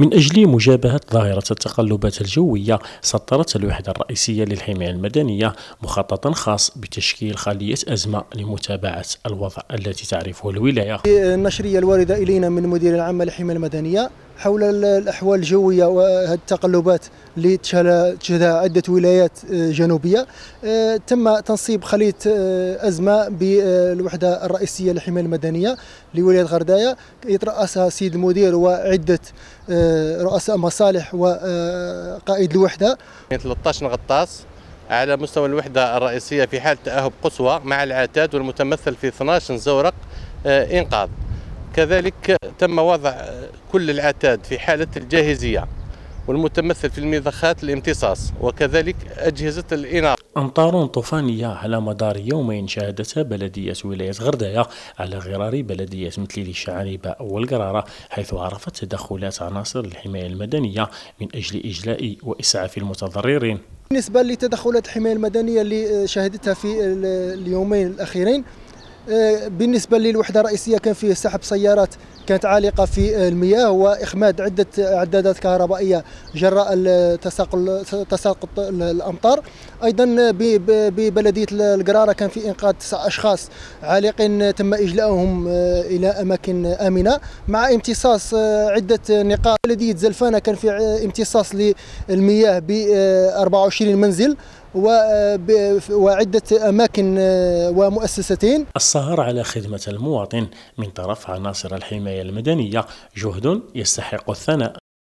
من أجل مجابهة ظاهرة التقلبات الجوية سطرت الوحدة الرئيسية للحماية المدنية مخططا خاص بتشكيل خلية أزمة لمتابعة الوضع التي تعرفه الولاية النشرية الواردة إلينا من مدير العام للحماية المدنية حول الاحوال الجويه التقلبات اللي تشهدها عده ولايات آه، جنوبيه آه، تم تنصيب خليط آه، ازمه بالوحده الرئيسيه للحمايه المدنيه لولايه غردايه يتراسها السيد المدير وعده رؤساء مصالح وقائد الوحده 13 يعني غطاس على مستوى الوحده الرئيسيه في حال تاهب قصوى مع العتاد والمتمثل في 12 زورق انقاذ كذلك تم وضع كل العتاد في حالة الجاهزية والمتمثل في المضخات الامتصاص وكذلك أجهزة الإنارة أمطار طوفانية على مدار يومين شهدتها بلدية ولاية غردية على غرار بلدية مثليل الشعريبة والقرارة حيث عرفت تدخلات عناصر الحماية المدنية من أجل إجلاء وإسعاف المتضررين بالنسبة لتدخلات الحماية المدنية اللي شهدتها في اليومين الأخيرين آه، بالنسبة للوحدة الرئيسية كان فيه سحب سيارات كانت عالقة في المياه وإخماد عدة عدادات كهربائية جراء تساقط الأمطار أيضا ببلدية القرارة كان في إنقاذ تسع أشخاص عالقين تم إجلاؤهم آه، إلى أماكن آمنة مع امتصاص آه، عدة نقاط بلدية زلفانة كان في امتصاص للمياه ب 24 منزل آه، وعدة أماكن آه، ومؤسستين السهر على خدمة المواطن من طرف عناصر الحماية المدنية جهد يستحق الثناء